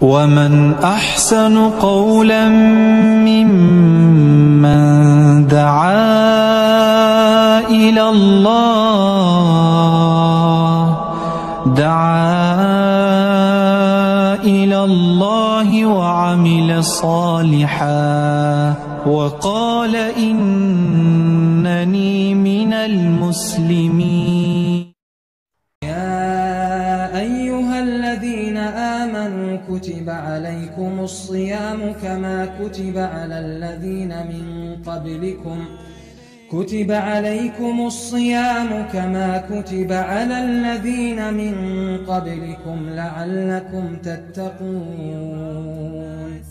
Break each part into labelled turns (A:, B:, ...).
A: ومن أحسن قولا ممن دعا إلى الله دعا إلى الله وعمل صالحا وقال إنني من المسلمين يا أيها الذين آمنوا كتب عليكم الصيام كما كتب على الذين من قبلكم كتب عليكم الصيام كما كتب على الذين من قبلكم لعلكم تتقون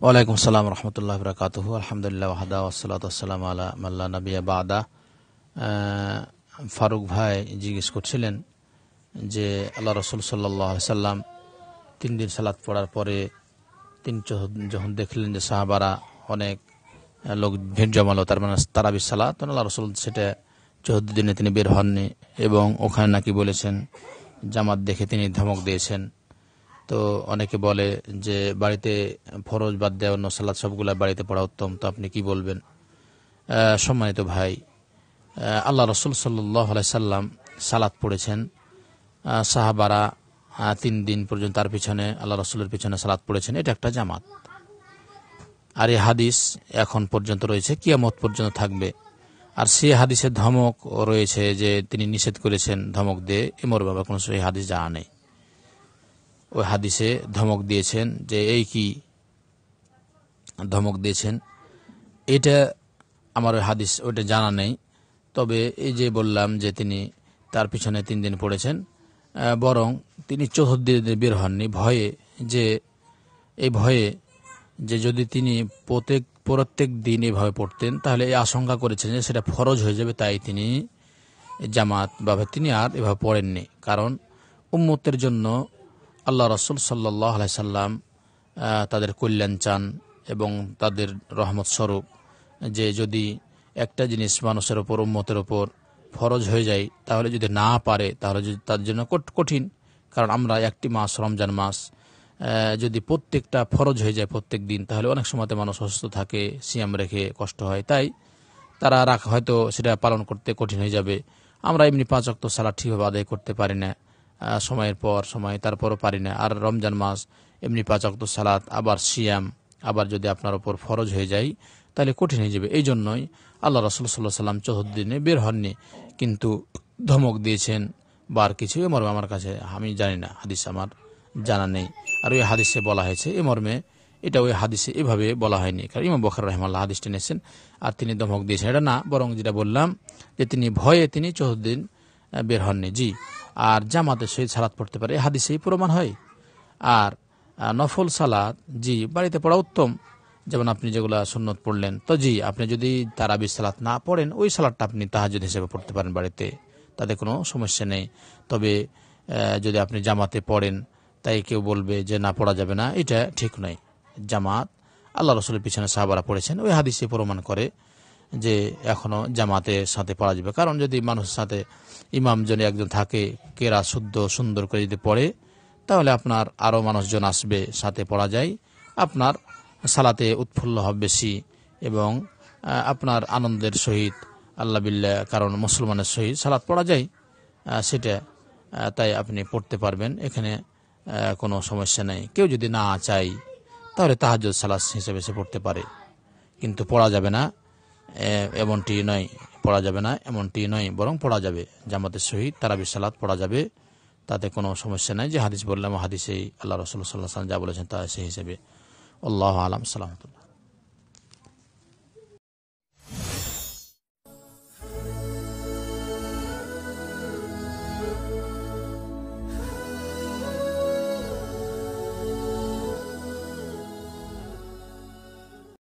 A: وعليكم السلام ورحمة الله وبركاته الحمد لله وحده والصلاة والسلام على من لا نبي بعده آه، ফারুক ভাই জিজ্ঞেস করছিলেন যে আল্লাহ রসুল সাল্লাহ সাল্লাম তিন দিন সালাদ পড়ার পরে তিনি যখন দেখলেন যে সাহাবারা অনেক লোক ভিড় জমালো তার মানে তারাবি সালা তখন আল্লাহ রসুল সেটা চৌদ্দ দিনে তিনি বের হননি এবং ওখানে নাকি বলেছেন জামাত দেখে তিনি ধমক দিয়েছেন তো অনেকে বলে যে বাড়িতে ফরজ বাদ দেওয়া অন্য সালাদ সবগুলো বাড়িতে পড়া উত্তম তো আপনি কি বলবেন সম্মানিত ভাই আল্লাহ রসুল সাল্লাহ সাল্লাম সালাত পড়েছেন সাহাবারা তিন দিন পর্যন্ত তার পিছনে আল্লাহ রসুলের পিছনে সালাত পড়েছেন এটা একটা জামাত আর এই হাদিস এখন পর্যন্ত রয়েছে কিয়ামত পর্যন্ত থাকবে আর সে হাদিসের ধমক রয়েছে যে তিনি নিষেধ করেছেন ধমক দিয়ে এমর বাবা কোনো সেই হাদিস জানা নেই ওই হাদিসে ধমক দিয়েছেন যে এই কি ধমক দিয়েছেন এটা আমার ওই হাদিস ওইটা জানা নেই তবে এই যে বললাম যে তিনি তার পিছনে তিন দিন পড়েছেন বরং তিনি চতুর্থ বের হননি ভয়ে যে এই ভয়ে যে যদি তিনি প্রত্যেক প্রত্যেক দিন এভাবে পড়তেন তাহলে এই আশঙ্কা করেছেন যে সেটা ফরজ হয়ে যাবে তাই তিনি জামাত বা তিনি আর এভাবে পড়েননি কারণ উম্মতের জন্য আল্লাহ রসুল সাল্লাই সাল্লাম তাদের কল্যাণ চান এবং তাদের রহমত স্বরূপ যে যদি একটা জিনিস মানুষের ওপর উম্মতের ওপর ফরজ হয়ে যায় তাহলে যদি না পারে তাহলে যদি তার জন্য কঠিন কারণ আমরা একটি মাস রমজান মাস যদি প্রত্যেকটা ফরজ হয়ে যায় প্রত্যেক দিন তাহলে অনেক সময়তে মানুষ অসুস্থ থাকে সিয়াম রেখে কষ্ট হয় তাই তারা রাখ হয়তো সেটা পালন করতে কঠিন হয়ে যাবে আমরা এমনি পাঁচ অক্ত সারা ঠিকভাবে আদায় করতে পারি না সময়ের পর সময় তারপরও পারি না আর রমজান মাস এমনি পাঁচ অক্ত সালাত আবার সিয়াম আবার যদি আপনার ওপর ফরজ হয়ে যায় তাহলে কঠিন হয়ে যাবে এই জন্যই আল্লাহ রসুল সাল্লাহ সাল্লাম চতুর্দিনে বের হননি কিন্তু ধমক দিয়েছেন বা আর কিছু এ মর্মে আমার কাছে আমি জানি না হাদিস আমার জানা নেই আর ওই হাদিসে বলা হয়েছে এ মর্মে এটা ওই হাদিসে এভাবে বলা হয়নি কারণ ইমাম বখর রহমাল্লাহ হাদিসটি নিয়েছেন আর তিনি ধমক দিয়েছেন এটা না বরং যেটা বললাম যে তিনি ভয়ে তিনি চতুর্দিন বের হননি জি আর জামাতে সহিত সালাদ পড়তে পারে এ হাদিসেই প্রমাণ হয় আর নফল সালাদ জি বাড়িতে পড়া উত্তম যেমন আপনি যেগুলো সুন্নত পড়লেন তো জি আপনি যদি তারাবি সালাত না পড়েন ওই সালাদটা আপনি তাহাজুদ হিসেবে পড়তে পারেন বাড়িতে তাতে কোনো সমস্যা নেই তবে যদি আপনি জামাতে পড়েন তাই কেউ বলবে যে না পড়া যাবে না এটা ঠিক নয় জামাত আল্লাহ রসুলের পিছনে সাহাবারা পড়েছেন ওই হাদিসে প্রমাণ করে যে এখনও জামাতের সাথে পড়া যাবে কারণ যদি মানুষের সাথে ইমাম যদি একজন থাকে কেরা শুদ্ধ সুন্দর করে যদি পড়ে তাহলে আপনার আরও মানুষজন আসবে সাথে পড়া যায় আপনার সালাতে উৎফুল্ল হব বেশি এবং আপনার আনন্দের সহিত আল্লাহ বিল্লা কারণ মুসলমানের সহিত সালাত পড়া যায় সেটা তাই আপনি পড়তে পারবেন এখানে কোনো সমস্যা নেই কেউ যদি না চাই তাহলে তাহাজ সালাস হিসেবে সে পড়তে পারে কিন্তু পড়া যাবে না এমনটি নয় পড়া যাবে না এমনটি নয় বরং পড়া যাবে জামাতের সহিত তারাবির সালাত পড়া যাবে তাতে কোনো সমস্যা নাই যে হাদিস বললাম হাদিসেই আল্লাহ রসুল সাল্লাম যা বলেছেন তা সেই হিসেবে আল্লাহ আলম সালামতুল্লাহ